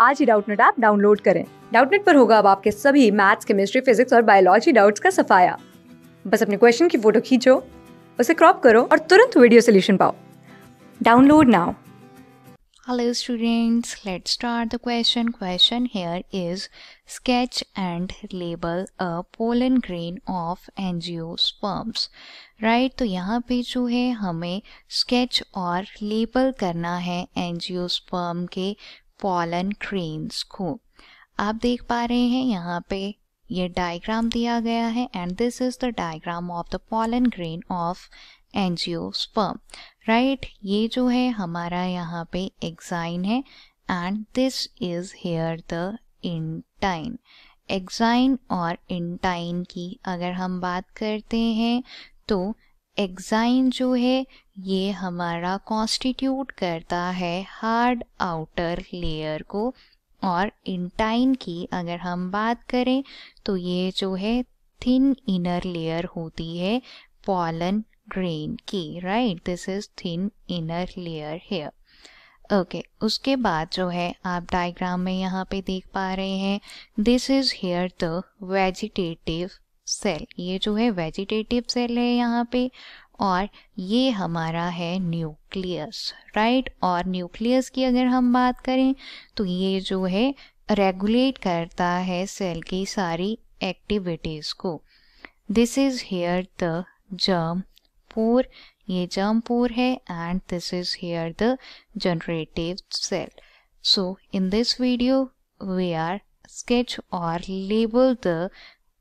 आज ही Doubtnut app download करें डाउटनेट पर होगा अब आपके सभी मैथ्स केमिस्ट्री फिजिक्स और बायोलॉजी डाउट्स का सफाया बस अपने क्वेश्चन की फोटो खींचो उसे क्रॉप करो और तुरंत वीडियो सोल्यूशन पाओ download now hello students let start the question question here is sketch and label a pollen grain of angiosperms right तो यहाँ पे जो है हमें स्केच और लेबल करना है एनजीओ स्पर्म के फॉलन क्रेन्स को आप देख पा रहे हैं यहाँ पे ये डायग्राम दिया गया है and this is the diagram of the pollen grain of angiosperm right ये जो है हमारा यहाँ पे एग्जाइन है and this is here the intine exine और इंटाइन की अगर हम बात करते हैं तो एग्जाइन जो है ये हमारा कॉन्स्टिट्यूट करता है हार्ड आउटर लेयर को और इंटाइन की अगर हम बात करें तो ये जो है थिन इनर लेयर होती है पॉलन ग्रेन की right this is thin inner layer here okay okay, उसके बाद जो है आप डायग्राम में यहाँ पे देख पा रहे हैं this is here the vegetative cell ये जो है वेजिटेटिव सेल है यहाँ पे और ये हमारा है न्यूक्लियस राइट और न्यूक्लियस की अगर हम बात करें तो ये जो है रेगुलेट करता है सेल की सारी एक्टिविटीज़ को this is here the germ pore ये जर्म पोर है and this is here the generative cell so in this video we are sketch और लेबल द